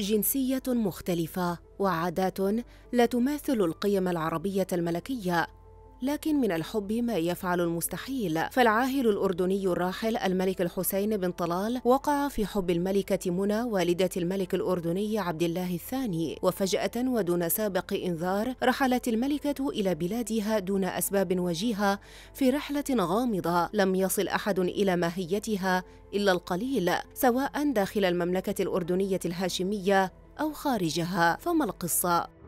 جنسيه مختلفه وعادات لا تماثل القيم العربيه الملكيه لكن من الحب ما يفعل المستحيل فالعاهل الأردني الراحل الملك الحسين بن طلال وقع في حب الملكة منى والدة الملك الأردني عبد الله الثاني وفجأة ودون سابق إنذار رحلت الملكة إلى بلادها دون أسباب وجيهة في رحلة غامضة لم يصل أحد إلى ماهيتها إلا القليل سواء داخل المملكة الأردنية الهاشمية أو خارجها فما القصة؟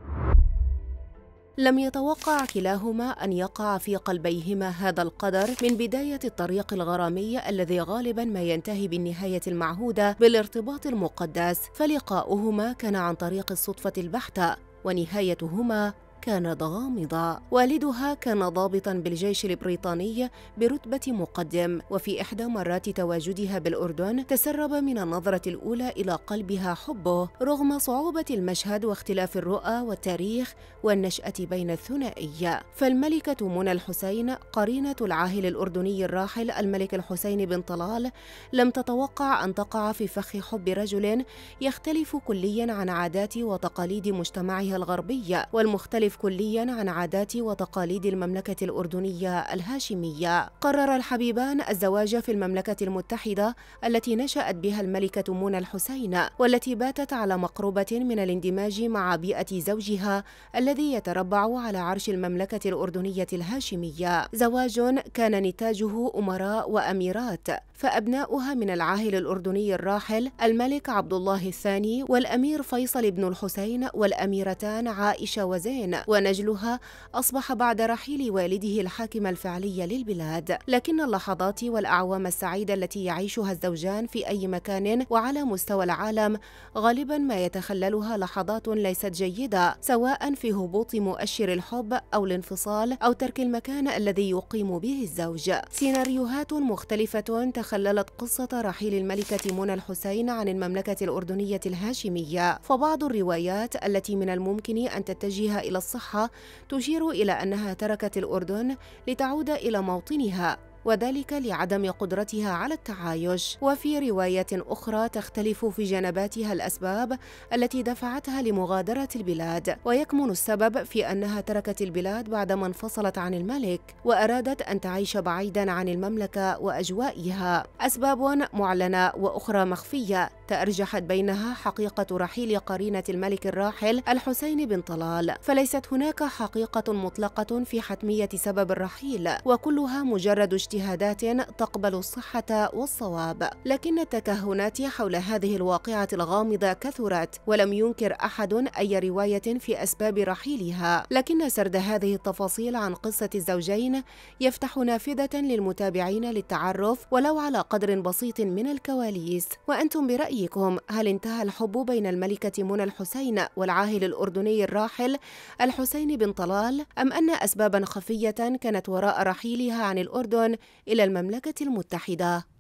لم يتوقع كلاهما أن يقع في قلبيهما هذا القدر من بداية الطريق الغرامي الذي غالبا ما ينتهي بالنهاية المعهودة بالارتباط المقدس فلقاؤهما كان عن طريق الصدفة البحتة ونهايتهما كانت غامضة والدها كان ضابطا بالجيش البريطاني برتبة مقدم وفي إحدى مرات تواجدها بالأردن تسرب من النظرة الأولى إلى قلبها حبه رغم صعوبة المشهد واختلاف الرؤى والتاريخ والنشأة بين الثنائية فالملكة منى الحسين قرينة العاهل الأردني الراحل الملك الحسين بن طلال لم تتوقع أن تقع في فخ حب رجل يختلف كليا عن عادات وتقاليد مجتمعها الغربي والمختلف تختلف كليا عن عادات وتقاليد المملكة الأردنية الهاشمية قرر الحبيبان الزواج في المملكة المتحدة التي نشأت بها الملكة منى الحسين والتي باتت على مقربة من الاندماج مع بيئة زوجها الذي يتربع على عرش المملكة الأردنية الهاشمية زواج كان نتاجه أمراء وأميرات فأبناؤها من العاهل الأردني الراحل الملك عبد الله الثاني والأمير فيصل بن الحسين والأميرتان عائشة وزين ونجلها أصبح بعد رحيل والده الحاكم الفعلي للبلاد لكن اللحظات والأعوام السعيدة التي يعيشها الزوجان في أي مكان وعلى مستوى العالم غالبا ما يتخللها لحظات ليست جيدة سواء في هبوط مؤشر الحب أو الانفصال أو ترك المكان الذي يقيم به الزوج سيناريوهات مختلفة تخللت قصة رحيل الملكة منى الحسين عن المملكة الأردنية الهاشمية فبعض الروايات التي من الممكن أن تتجه إلى الصحة تشير إلى أنها تركت الأردن لتعود إلى موطنها وذلك لعدم قدرتها على التعايش وفي روايه اخرى تختلف في جنباتها الاسباب التي دفعتها لمغادره البلاد ويكمن السبب في انها تركت البلاد بعدما انفصلت عن الملك وارادت ان تعيش بعيدا عن المملكه واجوائها اسباب معلنه واخرى مخفيه تارجحت بينها حقيقه رحيل قرينه الملك الراحل الحسين بن طلال فليست هناك حقيقه مطلقه في حتميه سبب الرحيل وكلها مجرد اجتهادات تقبل الصحة والصواب لكن التكهنات حول هذه الواقعة الغامضة كثرت ولم ينكر أحد أي رواية في أسباب رحيلها لكن سرد هذه التفاصيل عن قصة الزوجين يفتح نافذة للمتابعين للتعرف ولو على قدر بسيط من الكواليس وأنتم برأيكم هل انتهى الحب بين الملكة منى الحسين والعاهل الأردني الراحل الحسين بن طلال أم أن أسبابا خفية كانت وراء رحيلها عن الأردن إلى المملكة المتحدة